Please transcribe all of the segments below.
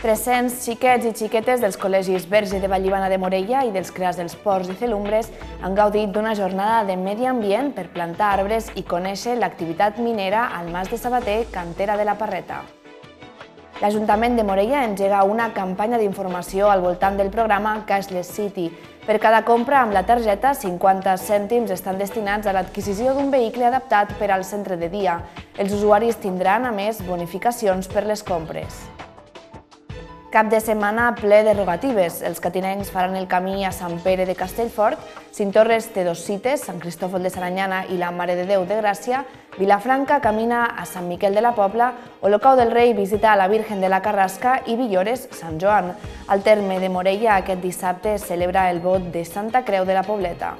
300 xiquets i xiquetes dels col·legis Verge de Vallivana de Morella i dels Crears dels Ports i Celumbres han gaudit d'una jornada de medi ambient per plantar arbres i conèixer l'activitat minera al Mas de Sabater, cantera de la Parreta. L'Ajuntament de Morella engega una campanya d'informació al voltant del programa Cashless City. Per cada compra amb la targeta, 50 cèntims estan destinats a l'adquisició d'un vehicle adaptat per al centre de dia. Els usuaris tindran, a més, bonificacions per les compres. Cap de setmana ple de rogatives. Els catinencs faran el camí a Sant Pere de Castellfort, Torres té dos cites, Sant Cristòfol de Saranyana i la Mare de Déu de Gràcia, Vilafranca camina a Sant Miquel de la Pobla, Olocau del Rei visita a la Virgen de la Carrasca i Villores, Sant Joan. Al terme de Morella aquest dissabte es celebra el vot de Santa Creu de la Pobleta.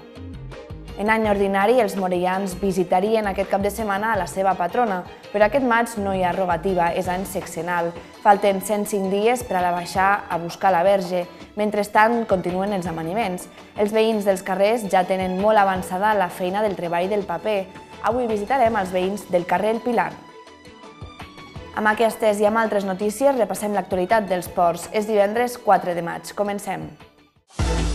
En any ordinari, els morellans visitarien aquest cap de setmana a la seva patrona, però aquest maig no hi ha rogativa, és any sexenal. Falten 105 dies per a la baixar a buscar la verge. Mentrestant, continuen els amaniments. Els veïns dels carrers ja tenen molt avançada la feina del treball del paper. Avui visitarem els veïns del carrer El Pilar. Amb aquestes i amb altres notícies repassem l'actualitat dels ports. És divendres 4 de maig. Comencem. Música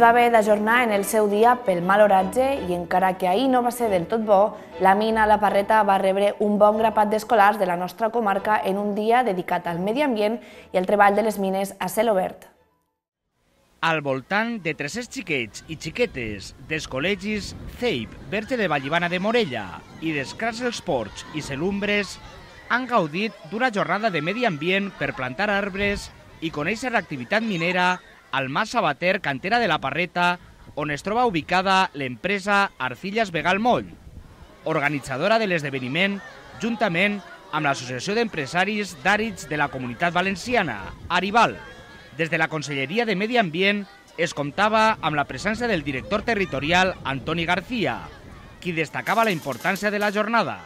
va haver d'ajornar en el seu dia pel mal oratge i encara que ahir no va ser del tot bo, la mina La Parreta va rebre un bon grapat d'escolars de la nostra comarca en un dia dedicat al medi ambient i al treball de les mines a cel obert. Al voltant de 300 xiquets i xiquetes dels col·legis CEIP, Verge de Vallivana de Morella i d'Escrats dels Ports i Celumbres han gaudit d'una jornada de medi ambient per plantar arbres i conèixer l'activitat minera al Mas Sabater, cantera de la Parreta, on es troba ubicada l'empresa Arcillas Begal Moll, organitzadora de l'esdeveniment, juntament amb l'Associació d'Empresaris d'Àrids de la Comunitat Valenciana, Arival. Des de la Conselleria de Medi Ambient es comptava amb la presència del director territorial Antoni García, qui destacava la importància de la jornada.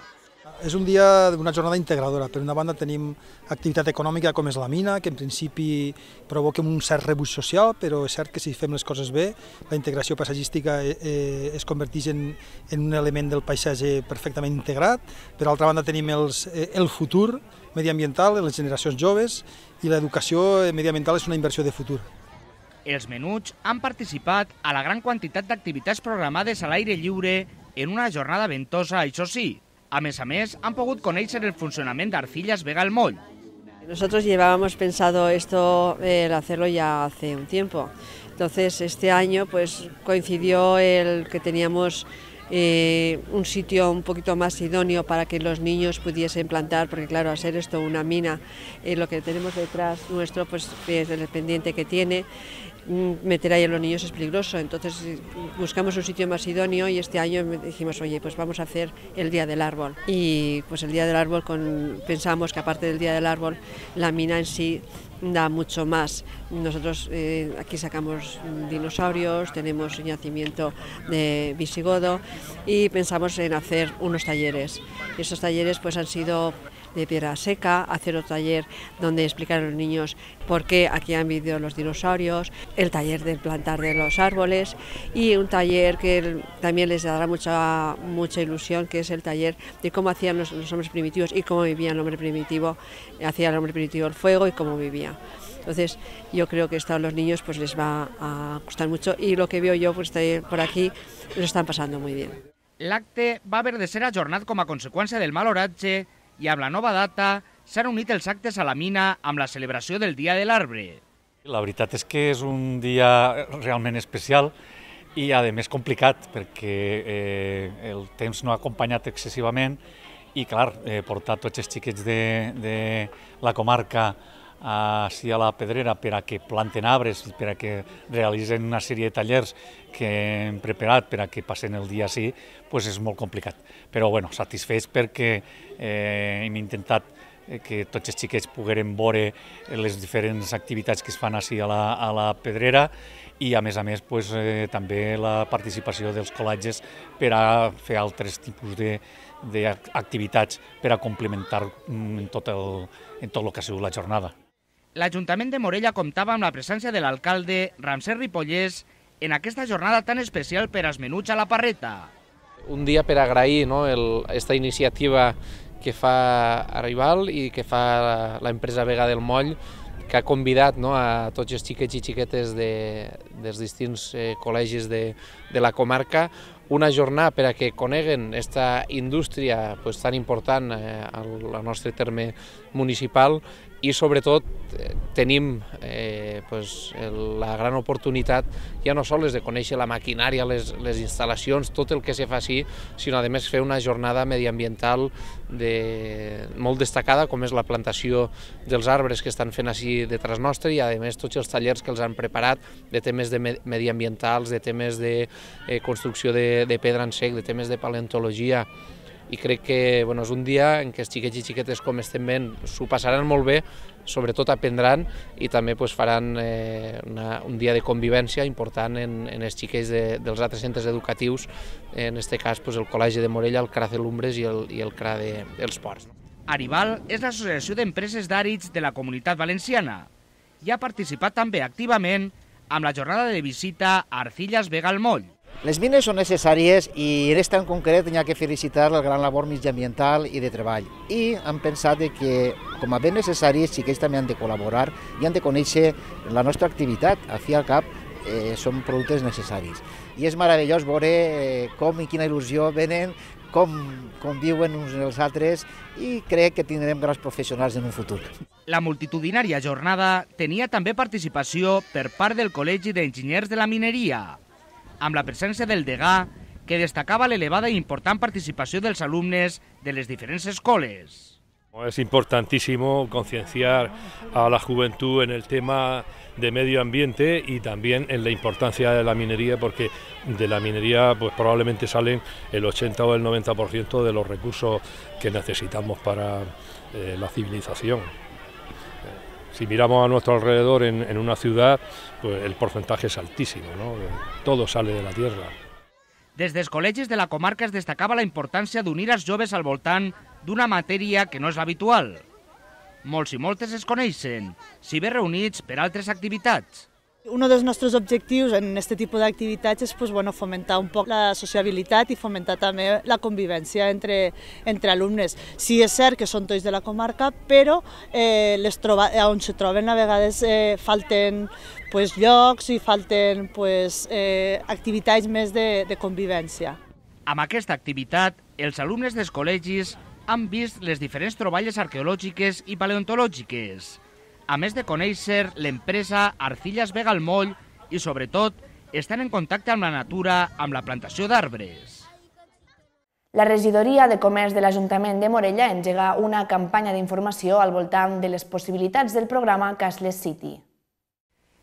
És un dia d'una jornada integradora. Per una banda tenim activitat econòmica com és la mina, que en principi provoca un cert rebuig social, però és cert que si fem les coses bé, la integració paisatgística eh, eh, es converteix en, en un element del paisatge perfectament integrat. Per altra banda tenim els, eh, el futur mediambiental, les generacions joves, i l'educació mediambiental és una inversió de futur. Els menuts han participat a la gran quantitat d'activitats programades a l'aire lliure en una jornada ventosa, això sí, A mes a mes han podido en el funcionamiento de Arcillas Vega al Moll. Nosotros llevábamos pensado esto, eh, el hacerlo ya hace un tiempo. Entonces, este año pues coincidió el que teníamos eh, un sitio un poquito más idóneo para que los niños pudiesen plantar, porque claro, hacer esto una mina, eh, lo que tenemos detrás nuestro pues es el pendiente que tiene, Mm, meter ahí a los niños es peligroso, entonces buscamos un sitio más idóneo y este año dijimos, oye, pues vamos a hacer el Día del Árbol. Y pues el Día del Árbol pensamos que aparte del Día del Árbol, la mina en sí da mucho más. Nosotros eh, aquí sacamos dinosaurios, tenemos un yacimiento de visigodo y pensamos en hacer unos talleres. Esos talleres pues han sido de piedra seca, hacer otro taller donde explicar a los niños por qué aquí han vivido los dinosaurios, el taller del plantar de los árboles y un taller que también les dará mucha, mucha ilusión, que es el taller de cómo hacían los, hombres primitivos y cómo vivía el hombre primitivo, hacía el hombre primitivo el fuego y cómo vivía. Entonces, yo creo que esto a los niños pues les va a gustar mucho y lo que veo yo pues, por aquí lo están pasando muy bien. L'acte va a haber de ser ajornat com a consecuencia del mal oratge i amb la nova data s'han unit els actes a la mina amb la celebració del Dia de l'Arbre. La veritat és que és un dia realment especial i a més complicat perquè eh, el temps no ha acompanyat excessivament i clar, eh, portar tots els xiquets de, de la comarca a la pedrera per a que planten arbres, per a que realitzen una sèrie de tallers que hem preparat per a que passen el dia així, pues és molt complicat. Però bueno, satisfets perquè eh, hem intentat eh, que tots els xiquets pogueren veure les diferents activitats que es fan així a la, a la Pedrera i a més a més pues, eh, també la participació dels col·legis per a fer altres tipus d'activitats per a complementar mm, en tot, el, en tot el que ha sigut la jornada l'Ajuntament de Morella comptava amb la presència de l'alcalde Ramser Ripollès en aquesta jornada tan especial per als menuts a la Parreta. Un dia per agrair no, el, esta iniciativa que fa Arribal i que fa l'empresa Vega del Moll, que ha convidat no, a tots els xiquets i xiquetes de, dels distints eh, col·legis de, de la comarca una jornada per a que coneguen aquesta indústria pues, tan important eh, al, al nostre terme municipal i sobretot eh, tenim eh, pues, la gran oportunitat ja no sols de conèixer la maquinària, les, les instal·lacions, tot el que se així, sinó a més fer una jornada mediambiental de, molt destacada com és la plantació dels arbres que estan fent així detrás nostre i a més tots els tallers que els han preparat de temes de mediambientals, de temes de eh, construcció de, de pedra en sec, de temes de paleontologia, i crec que bueno, és un dia en què els xiquets i xiquetes com estem ben s'ho passaran molt bé, sobretot aprendran i també pues, faran eh, una, un dia de convivència important en, en els xiquets de, dels altres centres educatius, en aquest cas pues, el Col·legi de Morella, el CRA de Lumbres i el, i el CRA de, dels Ports. Arival és l'associació d'empreses d'àrids de la comunitat valenciana i ha participat també activament amb la jornada de visita a Arcillas Vega al Moll. Les mines són necessàries i en aquest en concret hi ha que felicitar la gran labor mitjambiental i de treball. I hem pensat que, com a ben necessaris, sí que ells també han de col·laborar i han de conèixer la nostra activitat. A fi al cap, eh, són productes necessaris. I és meravellós veure eh, com i quina il·lusió venen, com viuen uns els altres i crec que tindrem grans professionals en un futur. La multitudinària jornada tenia també participació per part del Col·legi d'Enginyers de la Mineria. amb la presencia del DEGA, que destacaba la elevada e importante participación... ...de los alumnos de las diferentes coles. Es importantísimo concienciar a la juventud en el tema de medio ambiente y también en la importancia de la minería, porque de la minería pues probablemente salen el 80 o el 90% de los recursos que necesitamos para eh, la civilización. Si miramos a nuestro alrededor en, en una ciudad, pues el porcentaje es altísimo, ¿no? Eh, todo sale de la tierra. Des dels col·legis de la comarca es destacava la importància d'unir els joves al voltant d'una matèria que no és habitual. Molts i moltes es coneixen, si bé reunits per altres activitats. Un dels nostres objectius en aquest tipus d'activitats és pues, bueno, fomentar un poc la sociabilitat i fomentar també la convivència entre, entre alumnes. Sí és cert que són tots de la comarca, però eh, les troba, on se troben a vegades eh, falten pues, llocs i falten pues, eh, activitats més de, de convivència. Amb aquesta activitat, els alumnes dels col·legis han vist les diferents troballes arqueològiques i paleontològiques a més de conèixer l'empresa Arcillas Vega al Moll i, sobretot, estan en contacte amb la natura amb la plantació d'arbres. La regidoria de comerç de l'Ajuntament de Morella engega una campanya d'informació al voltant de les possibilitats del programa Cashless City.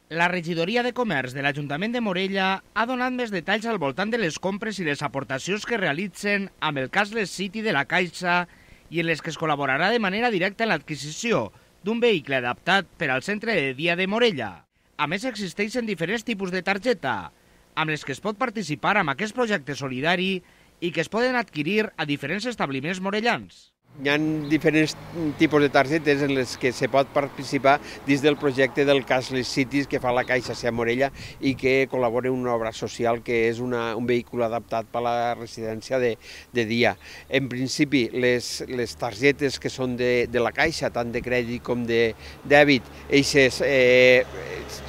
La regidoria de comerç de l'Ajuntament de Morella ha donat més detalls al voltant de les compres i les aportacions que realitzen amb el Cashless City de la Caixa i en les que es col·laborarà de manera directa en l'adquisició, d'un vehicle adaptat per al centre de dia de Morella. A més, existeixen diferents tipus de targeta, amb les que es pot participar en aquest projecte solidari i que es poden adquirir a diferents establiments morellans. Hi ha diferents tipus de targetes en les que se pot participar dins del projecte del Cashless Cities que fa la Caixa Sea Morella i que col·labora en una obra social que és una, un vehicle adaptat per a la residència de, de dia. En principi, les, les targetes que són de, de la Caixa, tant de crèdit com de dèbit, eixes, eh,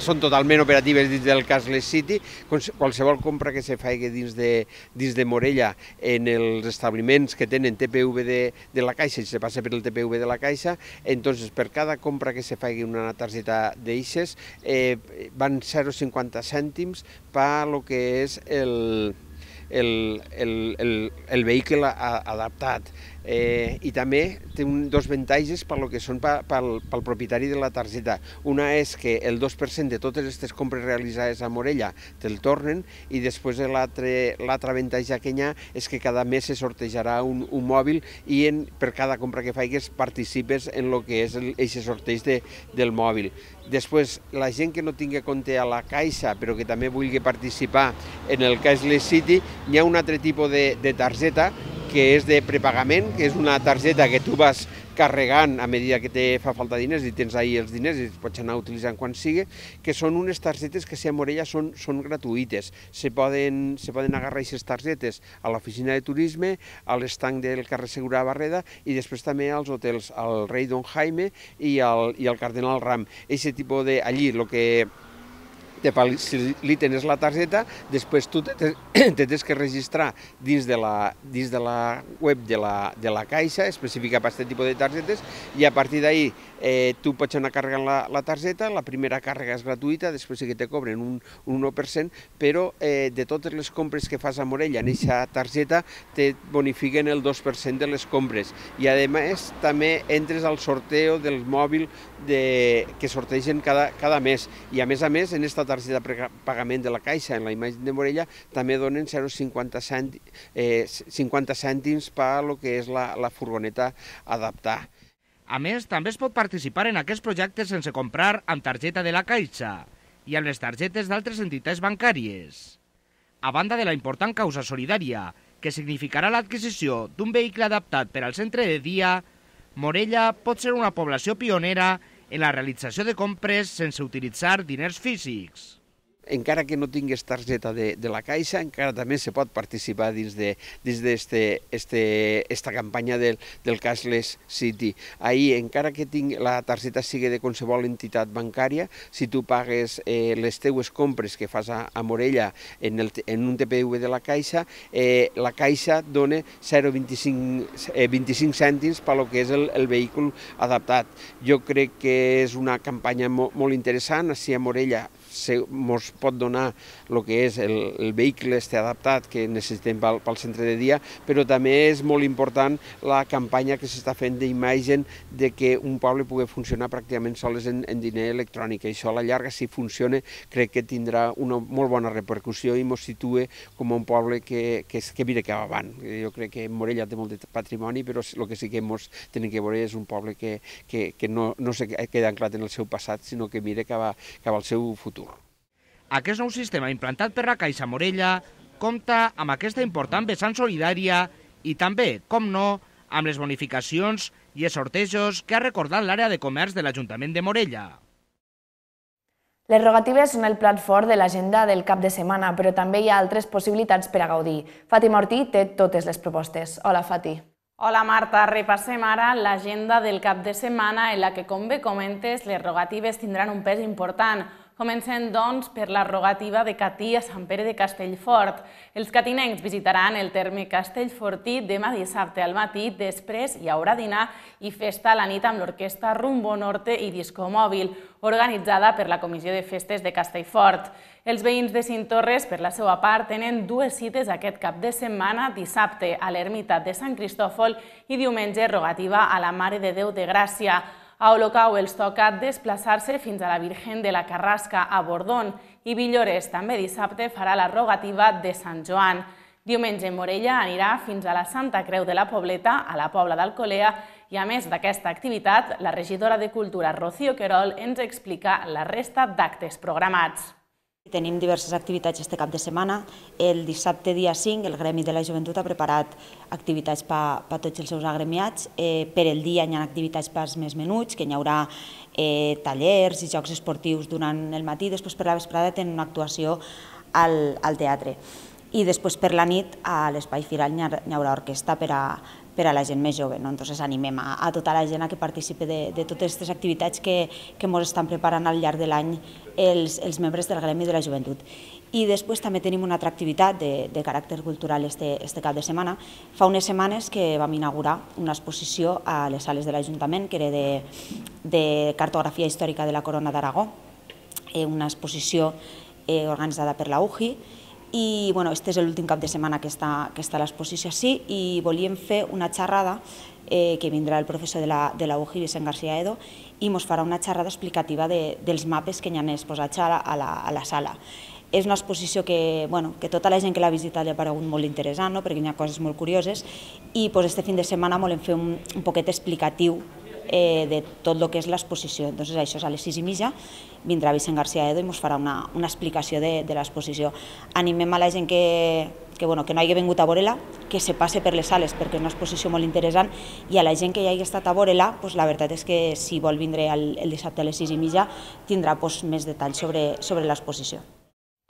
són totalment operatives dins del Cashless City. Qualsevol compra que se faci dins de, dins de Morella en els establiments que tenen TPV de, de la Caixa Caixa i se passa per el TPV de la Caixa, entonces per cada compra que se faci una targeta d'eixes eh, van 0,50 cèntims per lo que és el, el, el, el, el vehicle adaptat eh, i també té un, dos ventatges per lo que són pel, pel propietari de la targeta. Una és que el 2% de totes aquestes compres realitzades a Morella te'l tornen i després l'altre avantatge que hi ha és que cada mes se sortejarà un, un mòbil i en, per cada compra que faigues participes en el que és aquest sorteig de, del mòbil. Després, la gent que no tingui compte a la Caixa, però que també vulgui participar en el Cashless City, hi ha un altre tipus de, de targeta que és de prepagament, que és una targeta que tu vas carregant a medida que te fa falta diners i tens ahir els diners i els pots anar utilitzant quan sigui, que són unes targetes que si a Morella són, són gratuïtes. Se poden, se poden agarrar aquestes targetes a l'oficina de turisme, a l'estanc del carrer Segura Barreda i després també als hotels, al Rei Don Jaime i al, i al Cardenal Ram. Eixe tipus de... Allí, el que te faciliten la targeta, després tu te, te tens que registrar dins de la, dins de la web de la, de la caixa, específica per aquest tipus de targetes, i a partir d'ahir eh, tu pots anar carregant la, la targeta, la primera càrrega és gratuïta, després sí que te cobren un, un 1%, però eh, de totes les compres que fas a Morella en aquesta targeta te bonifiquen el 2% de les compres, i a més també entres al sorteo del mòbil de, que sorteixen cada, cada mes, i a més a més en aquesta targeta de pagament de la Caixa en la imatge de Morella també donen 0,50 cèntims, eh, 50 cèntims per lo que és la, la furgoneta adaptar. A més, també es pot participar en aquest projecte sense comprar amb targeta de la Caixa i amb les targetes d'altres entitats bancàries. A banda de la important causa solidària, que significarà l'adquisició d'un vehicle adaptat per al centre de dia, Morella pot ser una població pionera en la realització de compres sense utilitzar diners físics encara que no tinguis targeta de, de la Caixa, encara també se pot participar dins de, dins este, este, esta campanya del, del Cashless City. Ahir, encara que tingui, la targeta sigui de qualsevol entitat bancària, si tu pagues eh, les teues compres que fas a, a Morella en, el, en un TPV de la Caixa, eh, la Caixa dona 0,25 eh, 25 cèntims pel lo que és el, el vehicle adaptat. Jo crec que és una campanya mo, molt interessant, així a Morella se mos pot donar el que és el, el vehicle este adaptat que necessitem pel, pel centre de dia, però també és molt important la campanya que s'està fent d'imagen de que un poble pugui funcionar pràcticament soles en, en diner electrònic. això a la llarga, si funciona, crec que tindrà una molt bona repercussió i ens situa com un poble que, que, que mira cap avant. Jo crec que Morella té molt de patrimoni, però el que sí que ens tenim que veure és un poble que, que, que no, no se queda anclat en el seu passat, sinó que mira cap, que cap al seu futur. Aquest nou sistema implantat per la Caixa Morella compta amb aquesta important vessant solidària i també, com no, amb les bonificacions i els sortejos que ha recordat l'àrea de comerç de l'Ajuntament de Morella. Les rogatives són el plat fort de l'agenda del cap de setmana, però també hi ha altres possibilitats per a gaudir. Fati Mortí té totes les propostes. Hola, Fati. Hola, Marta. Repassem ara l'agenda del cap de setmana en la que, com bé comentes, les rogatives tindran un pes important. Comencem, doncs, per la rogativa de Catí a Sant Pere de Castellfort. Els catinencs visitaran el terme Castellfortí demà dissabte al matí, després hi haurà dinar i festa a la nit amb l'orquestra Rumbo Norte i Disco Mòbil, organitzada per la Comissió de Festes de Castellfort. Els veïns de Cintorres, per la seva part, tenen dues cites aquest cap de setmana, dissabte a l'Ermita de Sant Cristòfol i diumenge rogativa a la Mare de Déu de Gràcia. A Olocau els toca desplaçar-se fins a la Virgen de la Carrasca, a Bordón, i Villores també dissabte farà la rogativa de Sant Joan. Diumenge Morella anirà fins a la Santa Creu de la Pobleta, a la Pobla d'Alcolea, i a més d'aquesta activitat, la regidora de Cultura, Rocío Querol, ens explica la resta d'actes programats. Tenim diverses activitats este cap de setmana. El dissabte dia 5 el Gremi de la Joventut ha preparat activitats per pa, tots els seus agremiats. Eh, per el dia hi ha activitats als més menuts, que hi haurà eh, tallers i jocs esportius durant el matí, després per la vesprada tenen una actuació al, al teatre. I després per la nit a l'espai Firal hi haurà orquestra per a, per a la gent més jove. No? Entonces animem a, a tota la gent a que participi de, de totes aquestes activitats que, que ens estan preparant al llarg de l'any els, els membres del Gremi de la Joventut. I després també tenim una altra activitat de, de caràcter cultural este, este cap de setmana. Fa unes setmanes que vam inaugurar una exposició a les sales de l'Ajuntament que era de, de cartografia històrica de la Corona d'Aragó, eh, una exposició eh, organitzada per la UGI, i bueno, este és l'últim cap de setmana que està, que està l'exposició així sí, i volíem fer una xerrada eh, que vindrà el professor de la, de la UGI, Vicent García Edo, i ens farà una xerrada explicativa de, dels mapes que hi ha exposats a la, a la, a la sala. És una exposició que, bueno, que tota la gent que l'ha visitat li ha paregut molt interessant, no? perquè hi ha coses molt curioses, i pues, este fin de setmana volem fer un, un poquet explicatiu eh, de tot el que és l'exposició. Doncs això és a les 6 i mitja, vindrà Vicent García Edo i ens farà una, una explicació de, de l'exposició. Animem a la gent que, que, bueno, que no hagi vingut a veure-la, que se passe per les sales perquè és una exposició molt interessant i a la gent que ja hagi estat a veure-la, la veritat és que si vol vindre el, dissabte a les 6 i mitja tindrà més detalls sobre, sobre l'exposició.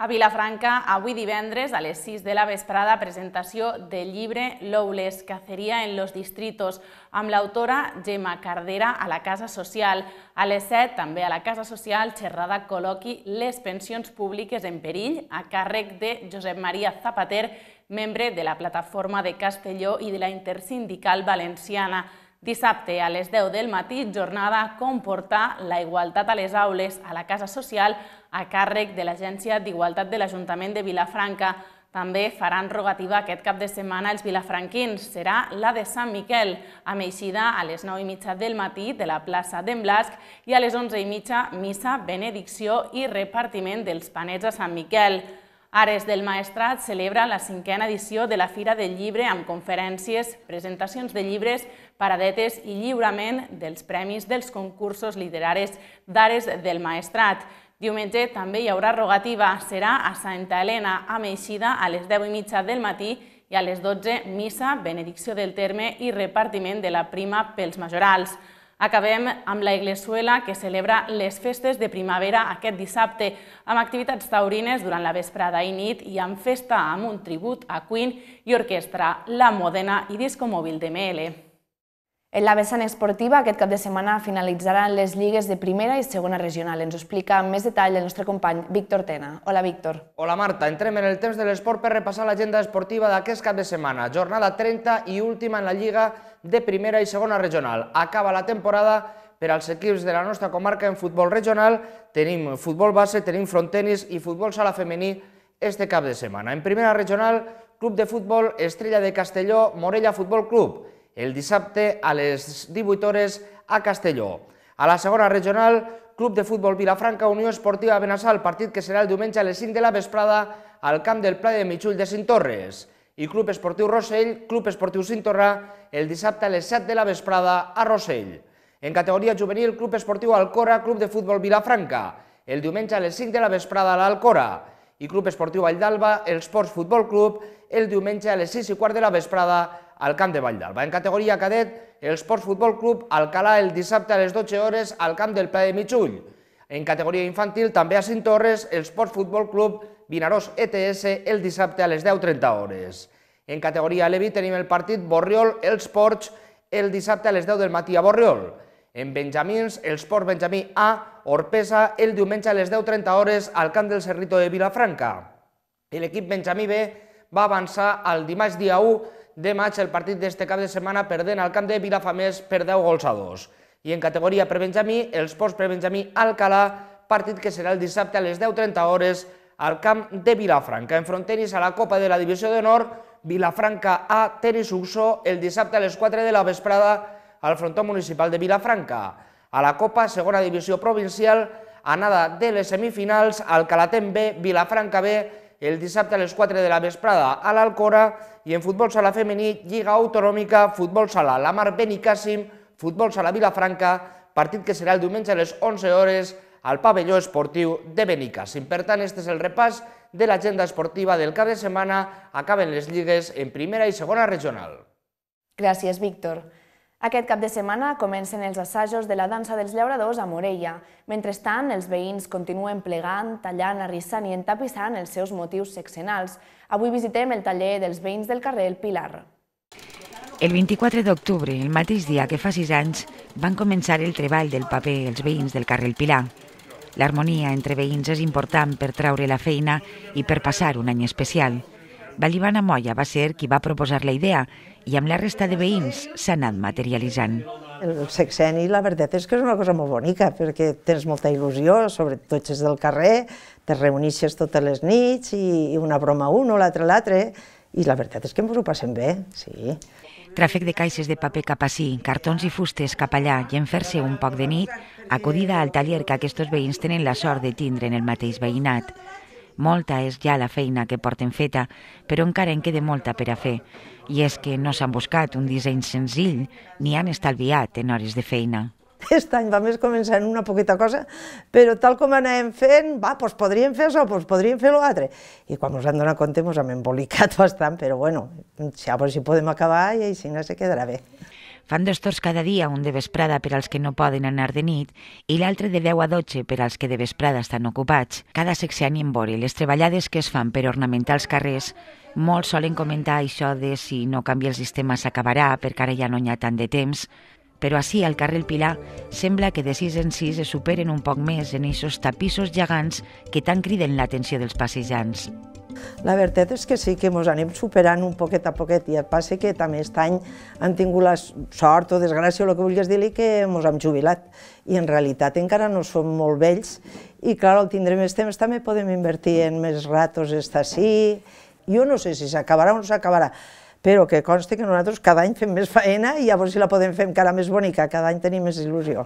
A Vilafranca, avui divendres, a les 6 de la vesprada, presentació del llibre L'Oules, caceria en los distritos, amb l'autora Gemma Cardera a la Casa Social. A les 7, també a la Casa Social, xerrada col·loqui Les pensions públiques en perill, a càrrec de Josep Maria Zapater, membre de la plataforma de Castelló i de la intersindical valenciana. Dissabte a les 10 del matí, jornada Comportar la igualtat a les aules a la Casa Social a càrrec de l'Agència d'Igualtat de l'Ajuntament de Vilafranca. També faran rogativa aquest cap de setmana els vilafranquins. Serà la de Sant Miquel, amb eixida a les 9 i mitja del matí de la plaça d'en Blasc i a les 11 i mitja missa, benedicció i repartiment dels panets a Sant Miquel. Ares del Maestrat celebra la cinquena edició de la Fira del Llibre amb conferències, presentacions de llibres, paradetes i lliurament dels premis dels concursos literaris d'Ares del Maestrat. Diumenge també hi haurà rogativa, serà a Santa Helena a Meixida, a les 10 i mitja del matí i a les 12 missa, benedicció del terme i repartiment de la prima pels majorals. Acabem amb la Iglesuela, que celebra les festes de primavera aquest dissabte, amb activitats taurines durant la vesprada i nit i amb festa amb un tribut a Queen i orquestra La Modena i Disco Mòbil de ML. En la vessant esportiva, aquest cap de setmana finalitzaran les lligues de primera i segona regional. Ens ho explica amb més detall el nostre company Víctor Tena. Hola, Víctor. Hola, Marta. Entrem en el temps de l'esport per repassar l'agenda esportiva d'aquest cap de setmana. Jornada 30 i última en la lliga de primera i segona regional. Acaba la temporada per als equips de la nostra comarca en futbol regional. Tenim futbol base, tenim frontenis i futbol sala femení este cap de setmana. En primera regional, club de futbol Estrella de Castelló, Morella Futbol Club el dissabte a les 18 hores a Castelló. A la segona regional, Club de Futbol Vilafranca Unió Esportiva Benassal, partit que serà el diumenge a les 5 de la vesprada al camp del Pla de Mitjull de Cintorres. I Club Esportiu Rossell, Club Esportiu Cintorra, el dissabte a les 7 de la vesprada a Rossell. En categoria juvenil, Club Esportiu Alcora, Club de Futbol Vilafranca, el diumenge a les 5 de la vesprada a l'Alcora. I Club Esportiu Vall d'Alba, Sports Futbol Club, el diumenge a les 6 i quart de la vesprada al camp de Valldalba. En categoria cadet, el Sports Futbol Club Alcalà el dissabte a les 12 hores al camp del Pla de Mitjull. En categoria infantil, també a el Sports Futbol Club Vinaròs ETS el dissabte a les 10.30 hores. En categoria Levi tenim el partit Borriol-Els Sports el dissabte a les 10 del matí a Borriol. En Benjamins, el Sport Benjamí A, Orpesa, el diumenge a les 10.30 hores al camp del Cerrito de Vilafranca. L'equip Benjamí B va avançar el dimarts dia 1 de maig, el partit d'este cap de setmana perdent al camp de Vilafamés per 10 gols a 2. I en categoria prebenjamí, els post prebenjamí Alcalà, partit que serà el dissabte a les 10.30 hores al camp de Vilafranca. Enfrontenis a la Copa de la Divisió d'Honor, Vilafranca a Tenis Uxó, el dissabte a les 4 de la vesprada al frontó municipal de Vilafranca. A la Copa, segona divisió provincial, anada de les semifinals, Alcalatem B, Vilafranca B, el dissabte a les 4 de la vesprada a l'Alcora i en futbol sala femení, Lliga Autonòmica, futbol sala la Mar Benicàssim, futbol sala Vilafranca, partit que serà el diumenge a les 11 hores al pavelló esportiu de Benicàssim. Per tant, este és el repàs de l'agenda esportiva del cap de setmana. Acaben les lligues en primera i segona regional. Gràcies, Víctor. Aquest cap de setmana comencen els assajos de la dansa dels llauradors a Morella. Mentrestant, els veïns continuen plegant, tallant, arrissant i entapissant els seus motius sexenals. Avui visitem el taller dels veïns del carrer El Pilar. El 24 d'octubre, el mateix dia que fa sis anys, van començar el treball del paper els veïns del carrer El Pilar. L'harmonia entre veïns és important per traure la feina i per passar un any especial. Balibana Moya va ser qui va proposar la idea i amb la resta de veïns s'ha anat materialitzant. El sexeni, la veritat és que és una cosa molt bonica, perquè tens molta il·lusió, sobretot des del carrer, te reunixes totes les nits i una broma un o l'altre l'altre, i la veritat és que ens ho passem bé, sí. Tràfic de caixes de paper cap a sí, cartons i fustes cap allà i en fer-se un poc de nit, acudida al taller que aquests veïns tenen la sort de tindre en el mateix veïnat. Molta és ja la feina que porten feta, però encara en queda molta per a fer, i és que no s'han buscat un disseny senzill ni han estalviat en hores de feina. Aquest any va més començar en una poqueta cosa, però tal com anàvem fent, va, doncs podríem fer això, doncs podríem fer l'altre. I quan ens vam donar compte ens hem embolicat bastant, però bueno, ja veure si podem acabar i així no se quedarà bé. Fan dos torns cada dia, un de vesprada per als que no poden anar de nit i l'altre de 10 a 12 per als que de vesprada estan ocupats. Cada any en vore les treballades que es fan per ornamentar els carrers molts solen comentar això de si no canvia el sistema s'acabarà perquè ara ja no hi ha tant de temps, però així al carrer El Pilar sembla que de sis en sis es superen un poc més en aquests tapissos gegants que tant criden l'atenció dels passejants. La veritat és que sí, que ens anem superant un poquet a poquet i el passa que també aquest any han tingut la sort o desgràcia o el que vulguis dir-li que ens hem jubilat i en realitat encara no som molt vells i clar, al tindrem més temps també podem invertir en més ratos estar així. Jo no sé si s'acabarà o no s'acabarà, però que consti que nosaltres cada any fem més feina i llavors si la podem fer encara més bonica, cada any tenim més il·lusió.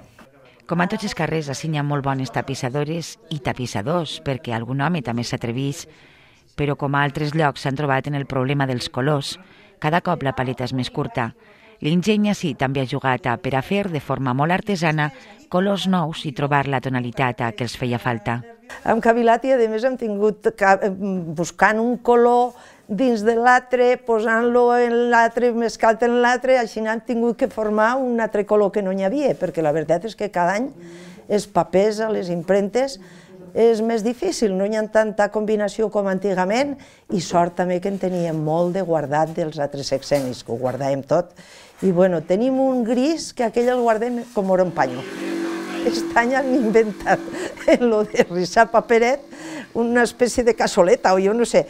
Com a tots els carrers, així molt bones tapissadores i tapissadors, perquè algun home també s'atrevís però com a altres llocs s'han trobat en el problema dels colors. Cada cop la paleta és més curta. L'ingeny sí també ha jugat a per a fer de forma molt artesana colors nous i trobar la tonalitat a que els feia falta. Hem cavilat i, a més, hem tingut eh, buscant un color dins de l'altre, posant-lo en l'altre, mescalt en l'altre, així han tingut que formar un altre color que no n'hi havia, perquè la veritat és que cada any els papers a les imprentes és més difícil, no hi ha tanta combinació com antigament i sort també que en teníem molt de guardat dels altres sexenis, que ho guardàvem tot. I bueno, tenim un gris que aquell el guardem com un panyo. Aquest any han inventat en lo de rissar paperet una espècie de cassoleta o jo no sé,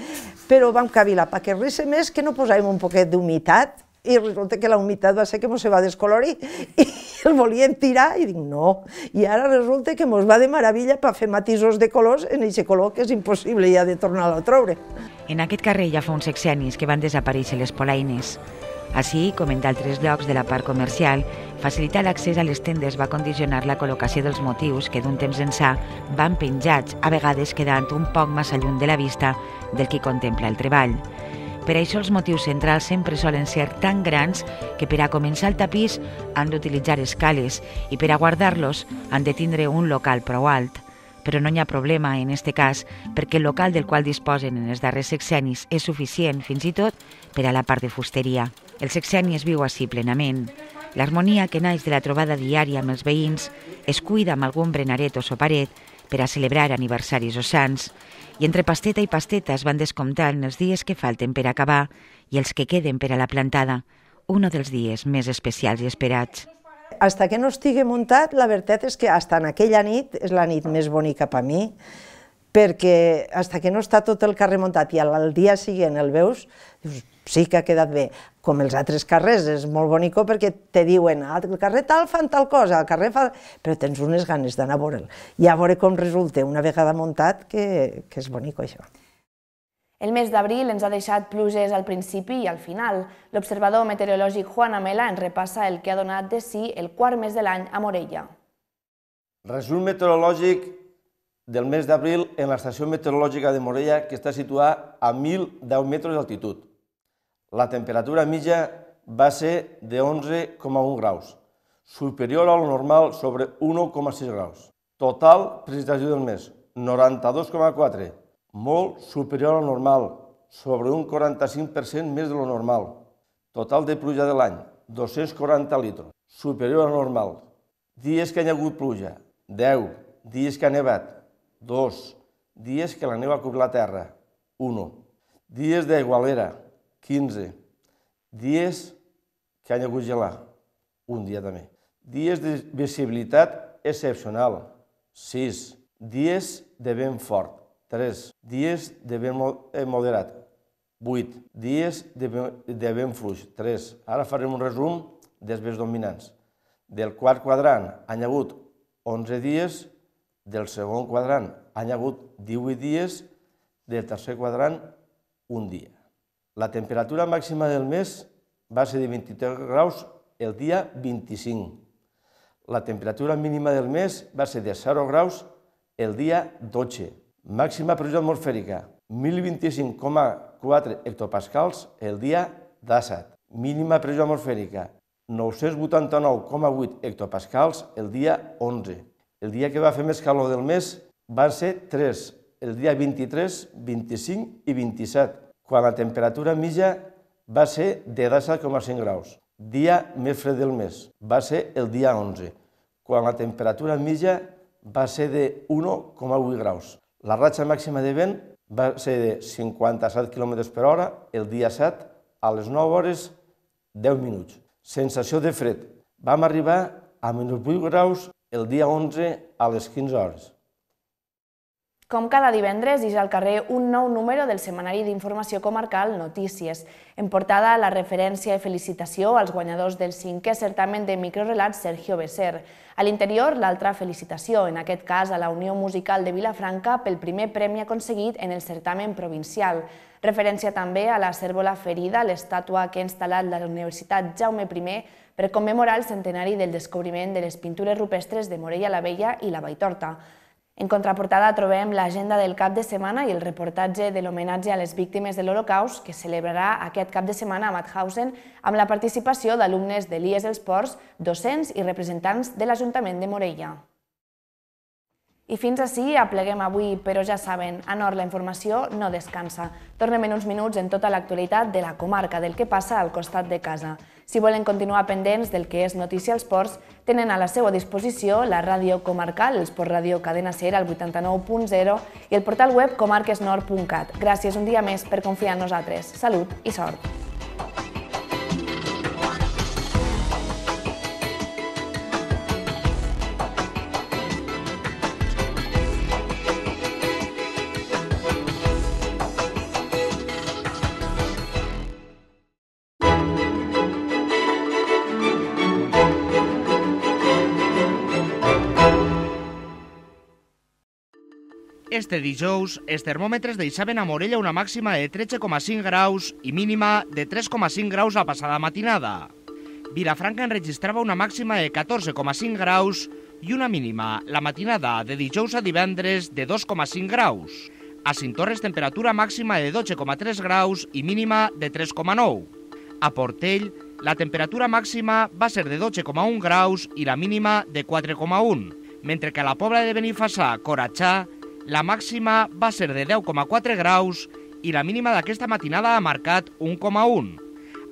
però vam cavilar perquè rissa més que no posàvem un poquet d'humitat i resulta que la humitat va ser que mos se va descolorir i el volien tirar i dic no, i ara resulta que mos va de meravella per fer matisos de colors en aquest color que és impossible ja de tornar a treure. En aquest carrer ja fa uns sexenis que van desaparèixer les polaines. Així, com en d'altres llocs de la part comercial, facilitar l'accés a les tendes va condicionar la col·locació dels motius que d'un temps ençà van penjats, a vegades quedant un poc massa lluny de la vista del qui contempla el treball. Per això els motius centrals sempre solen ser tan grans que per a començar el tapís han d'utilitzar escales i per a guardar-los han de tindre un local prou alt. Però no hi ha problema en este cas perquè el local del qual disposen en els darrers sexenis és suficient fins i tot per a la part de fusteria. El sexeni es viu així plenament. L'harmonia que naix de la trobada diària amb els veïns es cuida amb algun brenaret o soparet per a celebrar aniversaris o sants i entre pasteta i pasteta es van descomptant els dies que falten per acabar i els que queden per a la plantada, un dels dies més especials i esperats. Hasta que no estigui muntat, la veritat és que hasta en aquella nit és la nit més bonica per mi, perquè hasta que no està tot el carrer muntat i al dia següent el veus, dius, sí que ha quedat bé com els altres carrers, és molt bonico perquè te diuen ah, el carrer tal fan tal cosa, el carrer fa... però tens unes ganes d'anar a veure'l. I a veure com resulta una vegada muntat que, que és bonico això. El mes d'abril ens ha deixat pluges al principi i al final. L'observador meteorològic Juan Amela ens repassa el que ha donat de si el quart mes de l'any a Morella. Resum meteorològic del mes d'abril en l'estació meteorològica de Morella, que està situada a 1.010 metres d'altitud la temperatura mitja va ser de 11,1 graus, superior al normal sobre 1,6 graus. Total precipitació del mes, 92,4, molt superior al normal, sobre un 45% més de lo normal. Total de pluja de l'any, 240 litres, superior al normal. Dies que hi ha hagut pluja, 10. Dies que ha nevat, 2. Dies que la neu ha cobrat la terra, 1. Dies d'aigualera, 15. Dies que han hagut gelar, un dia també. Dies de visibilitat excepcional, 6. Dies de vent fort, 3. Dies de vent eh, moderat, 8. Dies de, vent fluix, 3. Ara farem un resum dels vents dominants. Del quart quadrant han hagut 11 dies, del segon quadrant han hagut 18 dies, del tercer quadrant un dia. La temperatura màxima del mes va ser de 23 graus el dia 25. La temperatura mínima del mes va ser de 0 graus el dia 12. Màxima pressió atmosfèrica, 1025,4 hectopascals el dia 17. Mínima pressió atmosfèrica, 989,8 hectopascals el dia 11. El dia que va fer més calor del mes van ser 3, el dia 23, 25 i 27 quan la temperatura mitja va ser de 10,5 graus. Dia més fred del mes va ser el dia 11, quan la temperatura mitja va ser de 1,8 graus. La ratxa màxima de vent va ser de 57 km per hora el dia 7 a les 9 hores 10 minuts. Sensació de fred. Vam arribar a menys 8 graus el dia 11 a les 15 hores. Com cada divendres, és al carrer un nou número del Semanari d'Informació Comarcal Notícies. En portada, la referència i felicitació als guanyadors del cinquè certamen de microrelats Sergio Becer. A l'interior, l'altra felicitació, en aquest cas a la Unió Musical de Vilafranca pel primer premi aconseguit en el certamen provincial. Referència també a la cèrbola Ferida, l'estàtua que ha instal·lat la Universitat Jaume I per commemorar el centenari del descobriment de les pintures rupestres de Morella la Vella i la Valltorta. En contraportada trobem l'agenda del cap de setmana i el reportatge de l'homenatge a les víctimes de l'Holocaust que celebrarà aquest cap de setmana a Mauthausen amb la participació d'alumnes de l'IES Els Ports, docents i representants de l'Ajuntament de Morella. I fins així apleguem avui, però ja saben, a Nord la informació no descansa. Tornem en uns minuts en tota l'actualitat de la comarca del que passa al costat de casa. Si volen continuar pendents del que és notícia als ports, tenen a la seva disposició la ràdio comarcal, els ports Ràdio Cadena Ser al 89.0 i el portal web comarquesnord.cat. Gràcies un dia més per confiar en nosaltres. Salut i sort! Este dijous, els termòmetres deixaven a Morella una màxima de 13,5 graus i mínima de 3,5 graus la passada matinada. Vilafranca enregistrava una màxima de 14,5 graus i una mínima la matinada de dijous a divendres de 2,5 graus. A Cintorres, temperatura màxima de 12,3 graus i mínima de 3,9. A Portell, la temperatura màxima va ser de 12,1 graus i la mínima de 4,1, mentre que a la Pobla de Benifassà, Coratxà, la màxima va ser de 10,4 graus i la mínima d'aquesta matinada ha marcat 1,1.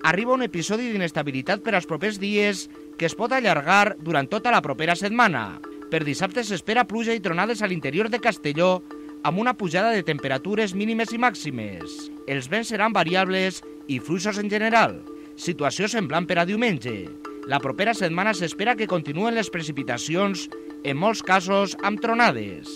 Arriba un episodi d'inestabilitat per als propers dies que es pot allargar durant tota la propera setmana. Per dissabte s'espera pluja i tronades a l'interior de Castelló amb una pujada de temperatures mínimes i màximes. Els vents seran variables i fluixos en general. Situació semblant per a diumenge. La propera setmana s'espera que continuen les precipitacions, en molts casos amb tronades.